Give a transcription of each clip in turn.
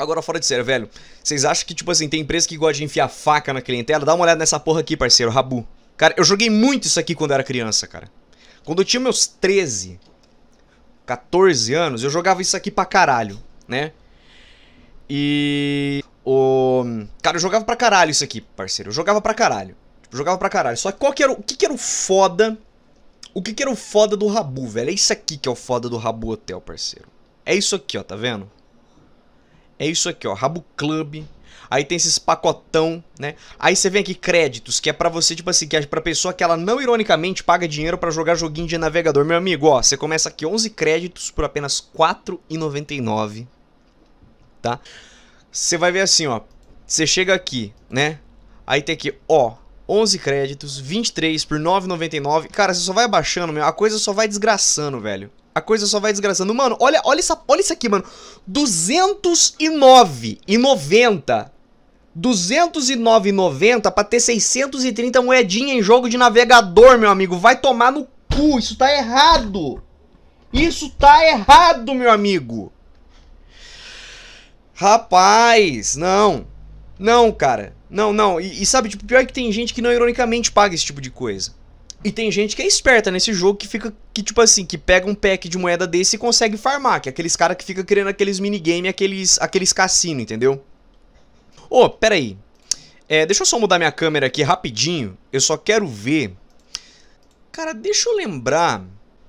Agora, fora de sério, velho. Vocês acham que, tipo assim, tem empresa que gosta de enfiar faca na clientela? Dá uma olhada nessa porra aqui, parceiro, Rabu. Cara, eu joguei muito isso aqui quando eu era criança, cara. Quando eu tinha meus 13, 14 anos, eu jogava isso aqui pra caralho, né? E. O... Cara, eu jogava pra caralho isso aqui, parceiro. Eu jogava pra caralho. Eu jogava pra caralho. Só que qual que era o. O que, que era o foda. O que, que era o foda do Rabu, velho? É isso aqui que é o foda do Rabu Hotel, parceiro. É isso aqui, ó, tá vendo? É isso aqui, ó, Rabo Club. Aí tem esses pacotão, né? Aí você vem aqui créditos, que é para você, tipo assim, que é pra pessoa que ela não ironicamente paga dinheiro para jogar joguinho de navegador. Meu amigo, ó, você começa aqui 11 créditos por apenas 4,99, tá? Você vai ver assim, ó, você chega aqui, né? Aí tem aqui, ó, 11 créditos, 23 por 9,99. Cara, você só vai abaixando, meu. A coisa só vai desgraçando, velho. A coisa só vai desgraçando. Mano, olha, olha, essa, olha isso aqui, mano. 209,90. e 209,90 pra ter 630 moedinha em jogo de navegador, meu amigo. Vai tomar no cu, isso tá errado. Isso tá errado, meu amigo. Rapaz, não. Não, cara. Não, não. E, e sabe, tipo, pior é que tem gente que não ironicamente paga esse tipo de coisa. E tem gente que é esperta nesse jogo que fica, que tipo assim, que pega um pack de moeda desse e consegue farmar, que é aqueles cara que fica criando aqueles minigame, aqueles, aqueles cassino, entendeu? Ô, oh, pera aí. É, deixa eu só mudar minha câmera aqui rapidinho, eu só quero ver... Cara, deixa eu lembrar...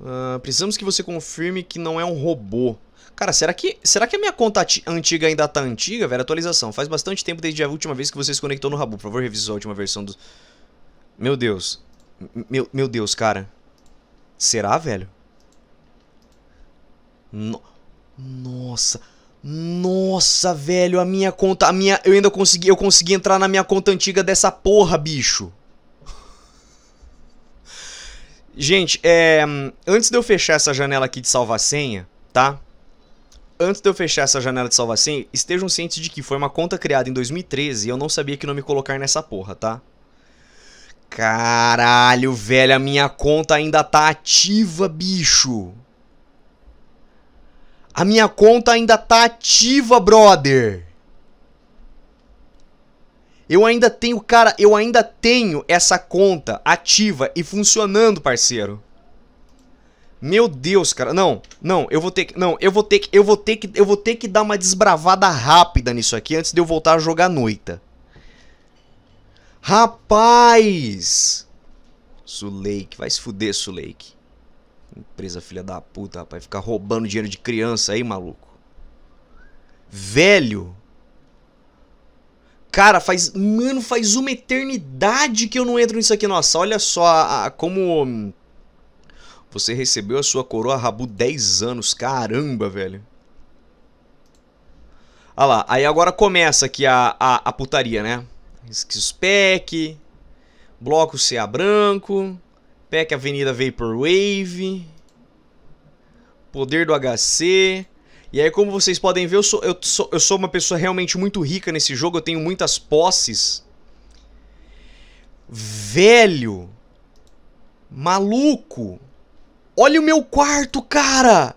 Uh, precisamos que você confirme que não é um robô. Cara, será que, será que a minha conta antiga ainda tá antiga, velho? Atualização. Faz bastante tempo desde a última vez que você se conectou no Rabu. Por favor, revise a última versão do... Meu Deus. Meu, meu Deus, cara. Será, velho? No... Nossa. Nossa, velho, a minha conta, a minha, eu ainda consegui, eu consegui entrar na minha conta antiga dessa porra, bicho. Gente, é, antes de eu fechar essa janela aqui de salvar senha, tá? Antes de eu fechar essa janela de salvar senha, estejam cientes de que foi uma conta criada em 2013 e eu não sabia que não me colocar nessa porra, tá? Caralho, velho, a minha conta ainda tá ativa, bicho. A minha conta ainda tá ativa, brother. Eu ainda tenho, cara, eu ainda tenho essa conta ativa e funcionando, parceiro. Meu Deus, cara. Não, não, eu vou ter que, não, eu vou ter que, eu vou ter que, eu vou ter que dar uma desbravada rápida nisso aqui antes de eu voltar a jogar noita. Rapaz! Suleik, vai se fuder, Suleik. Empresa filha da puta, rapaz. Ficar roubando dinheiro de criança aí, maluco. Velho! Cara, faz. Mano, faz uma eternidade que eu não entro nisso aqui. Nossa, olha só a, a, como. Hum, você recebeu a sua coroa Rabu 10 anos. Caramba, velho. Olha lá, aí agora começa aqui a, a, a putaria, né? Skillspec, Bloco CA branco, PEC Avenida Vaporwave, Poder do HC. E aí, como vocês podem ver, eu sou, eu, sou, eu sou uma pessoa realmente muito rica nesse jogo, eu tenho muitas posses. Velho! Maluco! Olha o meu quarto, cara!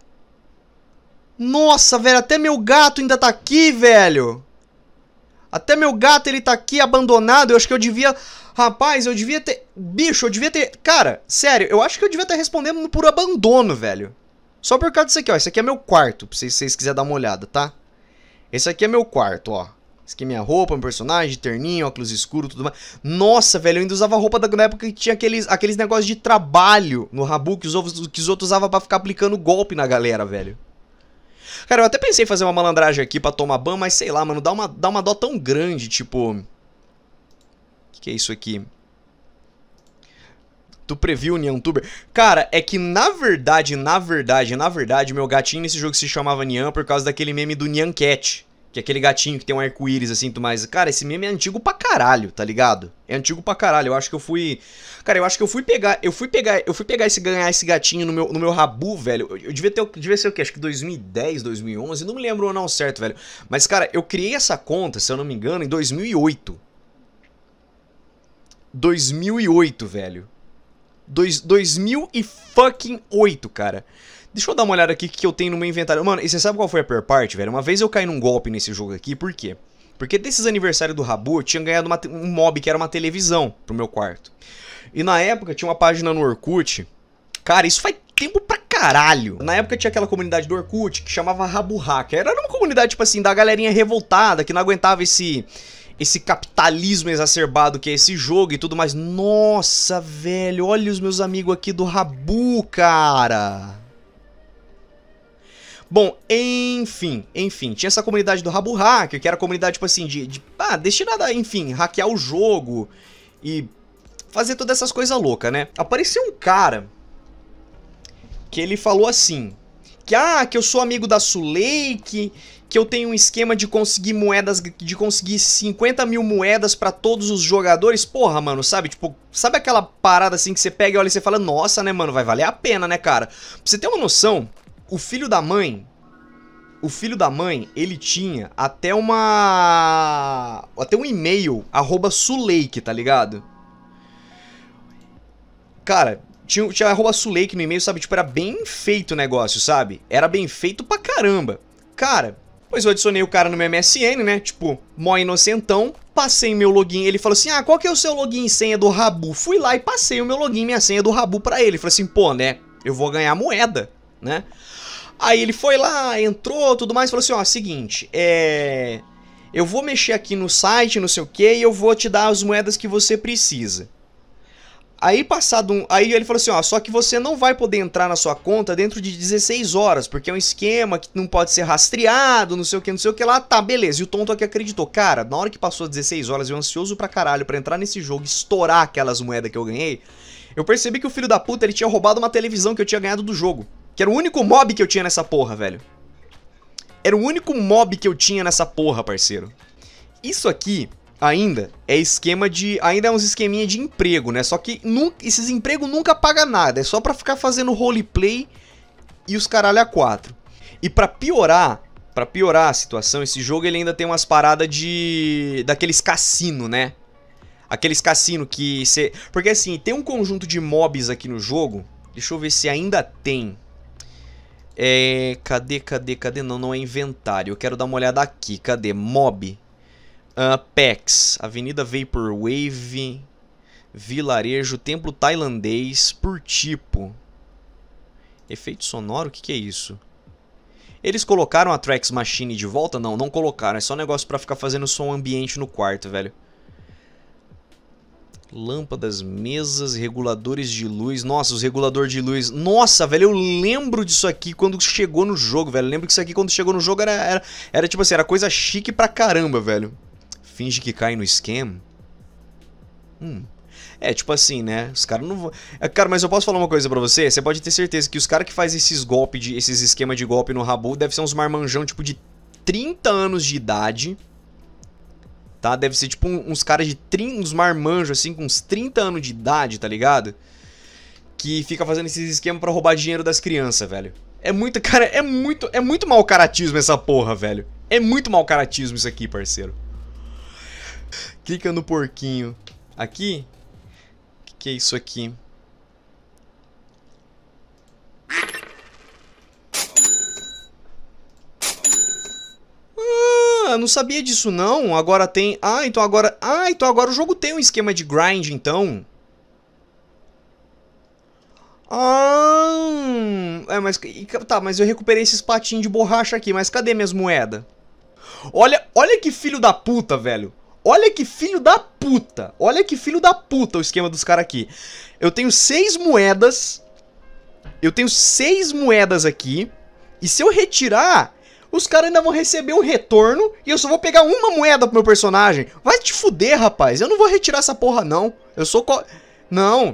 Nossa, velho, até meu gato ainda tá aqui, velho! Até meu gato, ele tá aqui abandonado. Eu acho que eu devia... Rapaz, eu devia ter... Bicho, eu devia ter... Cara, sério, eu acho que eu devia estar respondendo por abandono, velho. Só por causa disso aqui, ó. Esse aqui é meu quarto, se vocês quiserem dar uma olhada, tá? Esse aqui é meu quarto, ó. Esse aqui é minha roupa, meu personagem, terninho, óculos escuros, tudo mais. Nossa, velho, eu ainda usava roupa da época que tinha aqueles, aqueles negócios de trabalho no Rabu que os, que os outros usavam pra ficar aplicando golpe na galera, velho. Cara, eu até pensei em fazer uma malandragem aqui pra tomar ban, mas sei lá, mano, dá uma, dá uma dó tão grande, tipo... O que, que é isso aqui? Tu previu Neon Tuber? Cara, é que na verdade, na verdade, na verdade, meu gatinho nesse jogo se chamava Nyan por causa daquele meme do Nyan Cat. Que é aquele gatinho que tem um arco-íris, assim, tudo mais. Cara, esse meme é antigo pra caralho, tá ligado? É antigo pra caralho. Eu acho que eu fui. Cara, eu acho que eu fui pegar. Eu fui pegar. Eu fui pegar esse ganhar esse gatinho no meu, no meu rabu, velho. Eu, eu devia ter. Eu devia ser o quê? Acho que 2010, 2011. Não me lembro não certo, velho. Mas, cara, eu criei essa conta, se eu não me engano, em 2008. 2008, velho. Dois, 2008, cara. Deixa eu dar uma olhada aqui que eu tenho no meu inventário. Mano, e você sabe qual foi a pior parte, velho? Uma vez eu caí num golpe nesse jogo aqui, por quê? Porque desses aniversários do Rabu, eu tinha ganhado uma, um mob que era uma televisão pro meu quarto. E na época tinha uma página no Orkut. Cara, isso faz tempo pra caralho. Na época tinha aquela comunidade do Orkut que chamava Rabu Hacker. Era uma comunidade, tipo assim, da galerinha revoltada que não aguentava esse esse capitalismo exacerbado que é esse jogo e tudo mais. Nossa, velho, olha os meus amigos aqui do Rabu, cara. Bom, enfim, enfim, tinha essa comunidade do Rabu Hacker, que era a comunidade, tipo assim, de, de ah, destinada a, enfim, hackear o jogo e fazer todas essas coisas loucas, né? Apareceu um cara que ele falou assim, que, ah, que eu sou amigo da sulake que eu tenho um esquema de conseguir moedas, de conseguir 50 mil moedas para todos os jogadores. Porra, mano, sabe? Tipo, sabe aquela parada assim que você pega e olha e você fala, nossa, né, mano, vai valer a pena, né, cara? Pra você ter uma noção, o filho da mãe, o filho da mãe, ele tinha até uma... até um e-mail, arroba Suleik, tá ligado? Cara, tinha, tinha arroba Suleik no e-mail, sabe? Tipo, era bem feito o negócio, sabe? Era bem feito pra caramba. Cara, Pois eu adicionei o cara no meu MSN, né? Tipo, mó inocentão. Passei meu login. Ele falou assim: Ah, qual que é o seu login e senha do Rabu? Fui lá e passei o meu login e minha senha do Rabu pra ele. Falei assim: Pô, né? Eu vou ganhar moeda, né? Aí ele foi lá, entrou, tudo mais. Falou assim: Ó, seguinte, é. Eu vou mexer aqui no site, não sei o que, e eu vou te dar as moedas que você precisa. Aí passado um, aí ele falou assim, ó, só que você não vai poder entrar na sua conta dentro de 16 horas, porque é um esquema que não pode ser rastreado, não sei o que, não sei o que lá, tá, beleza. E o tonto aqui acreditou, cara, na hora que passou 16 horas, eu ansioso pra caralho pra entrar nesse jogo e estourar aquelas moedas que eu ganhei, eu percebi que o filho da puta, ele tinha roubado uma televisão que eu tinha ganhado do jogo, que era o único mob que eu tinha nessa porra, velho. Era o único mob que eu tinha nessa porra, parceiro. Isso aqui ainda é esquema de. Ainda é uns esqueminha de emprego, né? Só que nunca, esses empregos nunca pagam nada. É só para ficar fazendo roleplay e os caralho a quatro. E para piorar, para piorar a situação, esse jogo ele ainda tem umas paradas de. daqueles cassino, né? Aqueles cassino que você. Porque assim, tem um conjunto de mobs aqui no jogo. Deixa eu ver se ainda tem. É. Cadê, cadê, cadê? Não, não é inventário. Eu quero dar uma olhada aqui. Cadê? Mob. Uh, ah, PEX, Avenida Vaporwave, Vilarejo, Templo Tailandês, por tipo. Efeito sonoro? O que, que é isso? Eles colocaram a Trax Machine de volta? Não, não colocaram. É só um negócio pra ficar fazendo som ambiente no quarto, velho. Lâmpadas, mesas, reguladores de luz. Nossa, os reguladores de luz. Nossa, velho, eu lembro disso aqui quando chegou no jogo, velho. Eu lembro que isso aqui quando chegou no jogo era, era, era tipo assim, era coisa chique pra caramba, velho finge que cai no esquema. Hum. É, tipo assim, né? Os caras não vão. É, cara, mas eu posso falar uma coisa para você? Você pode ter certeza que os caras que fazem esses golpes, esses esquemas de golpe no Rabu, deve ser uns marmanjão, tipo, de 30 anos de idade. Tá? Deve ser, tipo, uns caras de 30. Uns marmanjos, assim, com uns 30 anos de idade, tá ligado? Que fica fazendo esses esquemas para roubar dinheiro das crianças, velho. É muito, cara, é muito, é muito mal caratismo essa porra, velho. É muito mal caratismo isso aqui, parceiro. Clica no porquinho. Aqui? O que, que é isso aqui? Ah, não sabia disso não. Agora tem... Ah, então agora... Ah, então agora o jogo tem um esquema de grind, então. Ah... É, mas... Tá, mas eu recuperei esses patinhos de borracha aqui. Mas cadê minhas moedas? Olha, olha que filho da puta, velho. Olha que filho da puta. Olha que filho da puta o esquema dos caras aqui. Eu tenho seis moedas. Eu tenho seis moedas aqui. E se eu retirar, os caras ainda vão receber um retorno e eu só vou pegar uma moeda pro meu personagem. Vai te fuder, rapaz. Eu não vou retirar essa porra, não. Eu sou... Co... Não.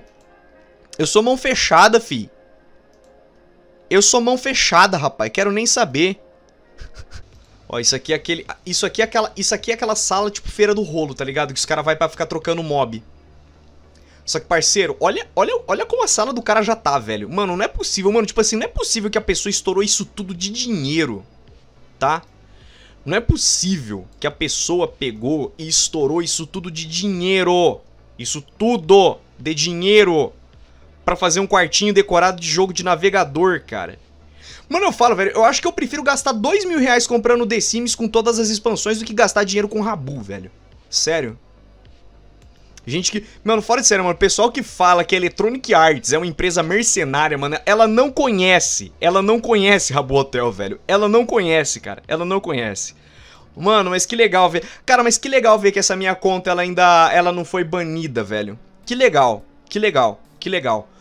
Eu sou mão fechada, fi. Eu sou mão fechada, rapaz. Quero nem saber. Ó, isso aqui é aquele... Isso aqui é aquela, isso aqui é aquela sala tipo feira do rolo, tá ligado? Que os caras vai pra ficar trocando mob. Só que, parceiro, olha, olha, olha como a sala do cara já tá, velho. Mano, não é possível, mano. Tipo assim, não é possível que a pessoa estourou isso tudo de dinheiro, tá? Não é possível que a pessoa pegou e estourou isso tudo de dinheiro. Isso tudo de dinheiro. Pra fazer um quartinho decorado de jogo de navegador, cara. Mano, eu falo, velho, eu acho que eu prefiro gastar dois mil reais comprando The Sims com todas as expansões do que gastar dinheiro com Rabu, velho. Sério. Gente que. Mano, fora de sério, mano. O pessoal que fala que a Electronic Arts é uma empresa mercenária, mano. Ela não conhece. Ela não conhece Rabu Hotel, velho. Ela não conhece, cara. Ela não conhece. Mano, mas que legal ver. Cara, mas que legal ver que essa minha conta ela ainda. Ela não foi banida, velho. Que legal. Que legal. Que legal.